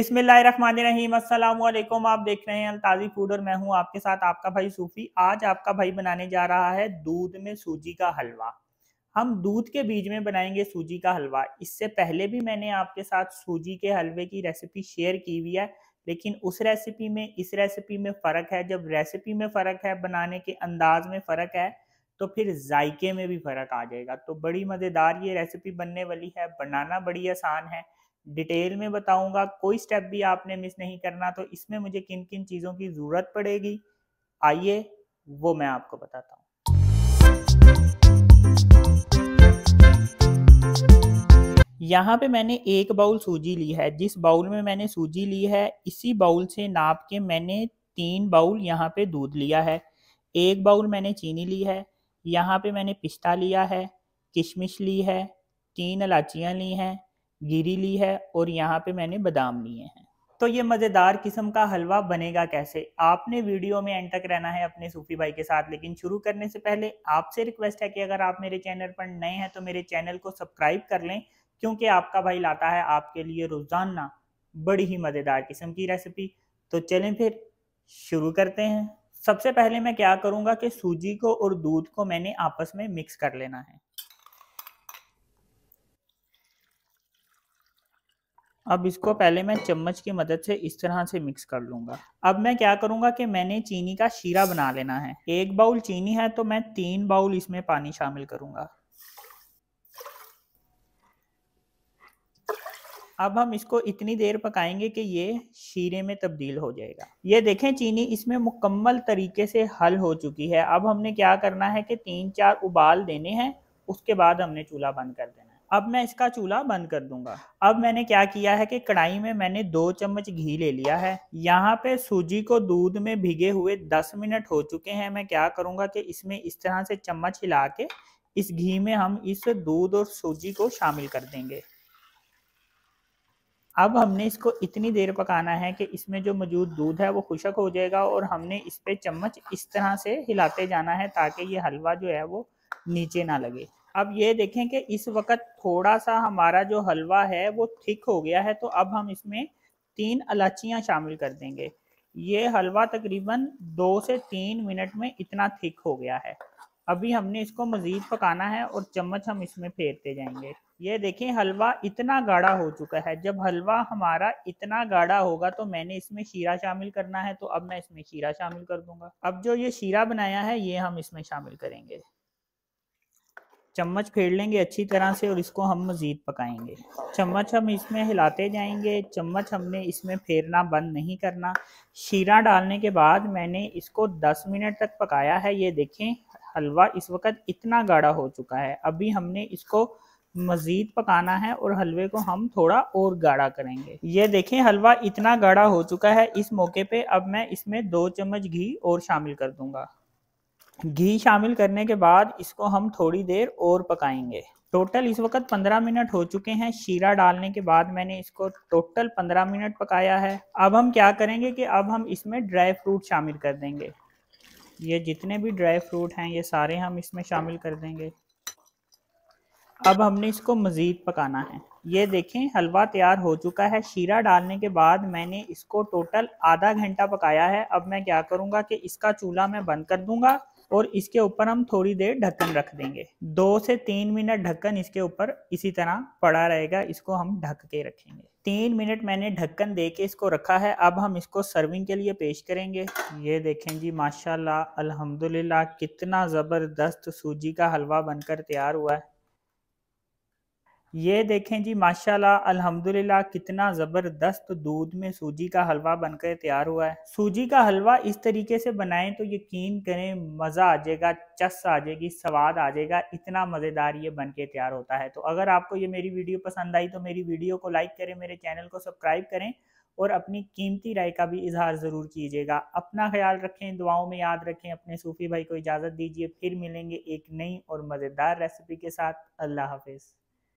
बिस्मिल्लाहिर्रहमानिर्रहीम अस्सलाम वालेकुम आप देख रहे हैं अलताज़ी फूड और मैं हूं आपके साथ आपका भाई सूफी आज आपका भाई बनाने जा रहा है दूध में सूजी का हलवा हम दूध के बीज में बनाएंगे सूजी का हलवा इससे पहले भी मैंने आपके साथ सूजी के हलवे की रेसिपी शेयर की हुई है लेकिन उस रेसिपी में इस रेसिपी में फ़र्क है जब रेसिपी में फ़र्क है बनाने के अंदाज में फ़र्क है तो फिर जायके में भी फ़र्क आ जाएगा तो बड़ी मज़ेदार ये रेसिपी बनने वाली है बनाना बड़ी आसान है डिटेल में बताऊंगा कोई स्टेप भी आपने मिस नहीं करना तो इसमें मुझे किन किन चीज़ों की ज़रूरत पड़ेगी आइए वो मैं आपको बताता हूँ यहाँ पे मैंने एक बाउल सूजी ली है जिस बाउल में मैंने सूजी ली है इसी बाउल से नाप के मैंने तीन बाउल यहाँ पे दूध लिया है एक बाउल मैंने चीनी ली है यहाँ पे मैंने पिस्ता लिया है किशमिश ली है तीन इलाचियाँ ली हैं गिरी ली है और यहाँ पे मैंने बादाम लिए हैं तो ये मज़ेदार किस्म का हलवा बनेगा कैसे आपने वीडियो में एंड तक रहना है अपने सूफी भाई के साथ लेकिन शुरू करने से पहले आपसे रिक्वेस्ट है कि अगर आप मेरे चैनल पर नए हैं तो मेरे चैनल को सब्सक्राइब कर लें क्योंकि आपका भाई लाता है आपके लिए रोज़ाना बड़ी ही मज़ेदार किस्म की रेसिपी तो चलें फिर शुरू करते हैं सबसे पहले मैं क्या करूँगा कि सूजी को और दूध को मैंने आपस में मिक्स कर लेना है अब इसको पहले मैं चम्मच की मदद से इस तरह से मिक्स कर लूंगा अब मैं क्या करूंगा कि मैंने चीनी का शीरा बना लेना है एक बाउल चीनी है तो मैं तीन बाउल इसमें पानी शामिल करूंगा अब हम इसको इतनी देर पकाएंगे कि ये शीरे में तब्दील हो जाएगा ये देखें चीनी इसमें मुकम्मल तरीके से हल हो चुकी है अब हमने क्या करना है कि तीन चार उबाल देने हैं उसके बाद हमने चूल्हा बंद कर देना अब मैं इसका चूल्हा बंद कर दूंगा अब मैंने क्या किया है कि कढ़ाई में मैंने दो चम्मच घी ले लिया है यहाँ पे सूजी को दूध में भिगे हुए दस मिनट हो चुके हैं मैं क्या करूंगा कि इसमें इस तरह से चम्मच हिला के इस घी में हम इस दूध और सूजी को शामिल कर देंगे अब हमने इसको इतनी देर पकाना है कि इसमें जो मौजूद दूध है वो खुशक हो जाएगा और हमने इस पे चम्मच इस तरह से हिलाते जाना है ताकि ये हलवा जो है वो नीचे ना लगे अब ये देखें कि इस वक्त थोड़ा सा हमारा जो हलवा है वो थिक हो गया है तो अब हम इसमें तीन इलाचियाँ शामिल कर देंगे ये हलवा तकरीबन दो से तीन मिनट में इतना थिक हो गया है अभी हमने इसको मज़ीद पकाना है और चम्मच हम इसमें फेरते जाएंगे ये देखें हलवा इतना गाढ़ा हो चुका है जब हलवा हमारा इतना गाढ़ा होगा तो मैंने इसमें शीरा शामिल करना है तो अब मैं इसमें शीरा शामिल कर दूंगा अब जो ये शीरा बनाया है ये हम इसमें शामिल करेंगे चम्मच फेर लेंगे अच्छी तरह से और इसको हम मज़ीद पकाएंगे चम्मच हम इसमें हिलाते जाएंगे चम्मच हमने इसमें फेरना बंद नहीं करना शीरा डालने के बाद मैंने इसको 10 मिनट तक पकाया है ये देखें हलवा इस वक्त इतना गाढ़ा हो चुका है अभी हमने इसको मज़ीद पकाना है और हलवे को हम थोड़ा और गाढ़ा करेंगे ये देखें हलवा इतना गाढ़ा हो चुका है इस मौके पे अब मैं इसमें दो चम्मच घी और शामिल कर दूंगा घी शामिल करने के बाद इसको हम थोड़ी देर और पकाएंगे टोटल इस वक्त 15 मिनट हो चुके हैं शीरा डालने के बाद मैंने इसको टोटल 15 मिनट पकाया है अब हम क्या करेंगे कि अब हम इसमें ड्राई फ्रूट शामिल कर देंगे ये जितने भी ड्राई फ्रूट हैं ये सारे हम इसमें शामिल कर देंगे अब हमने इसको मज़ीद पकाना है ये देखें हलवा तैयार हो चुका है शीरा डालने के बाद मैंने इसको टोटल आधा घंटा पकाया है अब मैं क्या करूँगा कि इसका चूल्हा मैं बंद कर दूँगा और इसके ऊपर हम थोड़ी देर ढक्कन रख देंगे दो से तीन मिनट ढक्कन इसके ऊपर इसी तरह पड़ा रहेगा इसको हम ढक के रखेंगे तीन मिनट मैंने ढक्कन दे के इसको रखा है अब हम इसको सर्विंग के लिए पेश करेंगे ये देखें जी माशाल्लाह अल्हम्दुलिल्लाह कितना ज़बरदस्त सूजी का हलवा बनकर तैयार हुआ है ये देखें जी माशाल्लाह अल्हम्दुलिल्लाह कितना ज़बरदस्त दूध में सूजी का हलवा बनकर तैयार हुआ है सूजी का हलवा इस तरीके से बनाएं तो यकीन करें मज़ा आ जाएगा चस आ जाएगी स्वाद आ जाएगा इतना मज़ेदार ये बन के तैयार होता है तो अगर आपको ये मेरी वीडियो पसंद आई तो मेरी वीडियो को लाइक करें मेरे चैनल को सब्सक्राइब करें और अपनी कीमती राय का भी इजहार ज़रूर कीजिएगा अपना ख्याल रखें दुआओं में याद रखें अपने सूफ़ी भाई को इजाज़त दीजिए फिर मिलेंगे एक नई और मज़ेदार रेसिपी के साथ अल्लाह हाफिज़